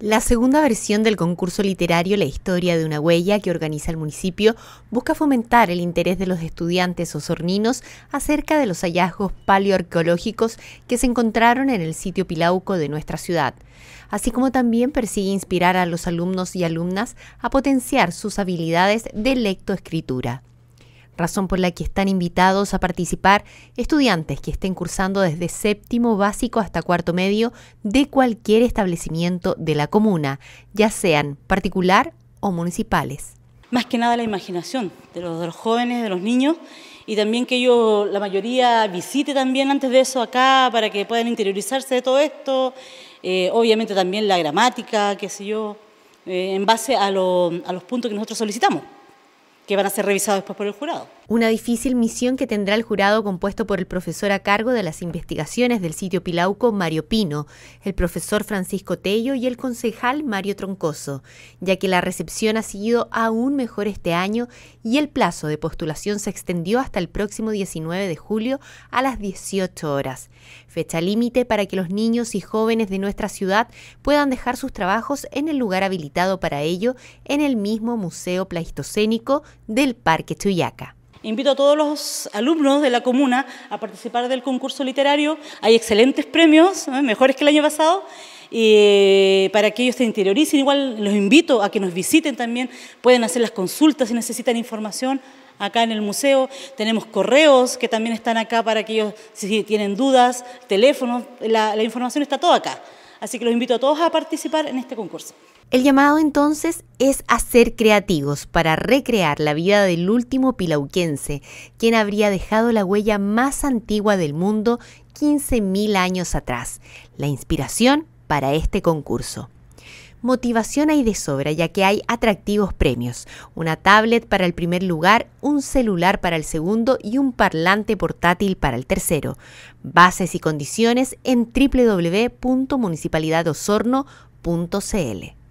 La segunda versión del concurso literario La historia de una huella que organiza el municipio busca fomentar el interés de los estudiantes osorninos acerca de los hallazgos paleoarqueológicos que se encontraron en el sitio Pilauco de nuestra ciudad, así como también persigue inspirar a los alumnos y alumnas a potenciar sus habilidades de lectoescritura razón por la que están invitados a participar estudiantes que estén cursando desde séptimo básico hasta cuarto medio de cualquier establecimiento de la comuna, ya sean particular o municipales. Más que nada la imaginación de los, jóvenes, de los niños, y también que yo la mayoría, visite también antes de eso acá para que puedan interiorizarse de todo esto. Eh, obviamente también la gramática, qué sé yo, eh, en base a los puntos que nosotros solicitamos que van a ser revisados después por el jurado. Una difícil misión que tendrá el jurado compuesto por el profesor a cargo de las investigaciones del sitio Pilauco, Mario Pino, el profesor Francisco Tello y el concejal Mario Troncoso, ya que la recepción ha sido aún mejor este año y el plazo de postulación se extendió hasta el próximo 19 de julio a las 18 horas, fecha límite para que los niños y jóvenes de nuestra ciudad puedan dejar sus trabajos en el lugar habilitado para ello en el mismo Museo Pleistocénico del Parque Chuyaca. Invito a todos los alumnos de la comuna a participar del concurso literario. Hay excelentes premios, ¿eh? mejores que el año pasado. y eh, para que ellos se interioricen, igual los invito a que nos visiten también, pueden hacer las consultas si necesitan información acá en el museo, tenemos correos que también están acá para que ellos, si tienen dudas, teléfonos, la, la información está toda acá. Así que los invito a todos a participar en este concurso. El llamado entonces es a ser creativos para recrear la vida del último pilauquense, quien habría dejado la huella más antigua del mundo 15.000 años atrás. La inspiración para este concurso motivación hay de sobra, ya que hay atractivos premios. Una tablet para el primer lugar, un celular para el segundo y un parlante portátil para el tercero. Bases y condiciones en www.municipalidadosorno.cl.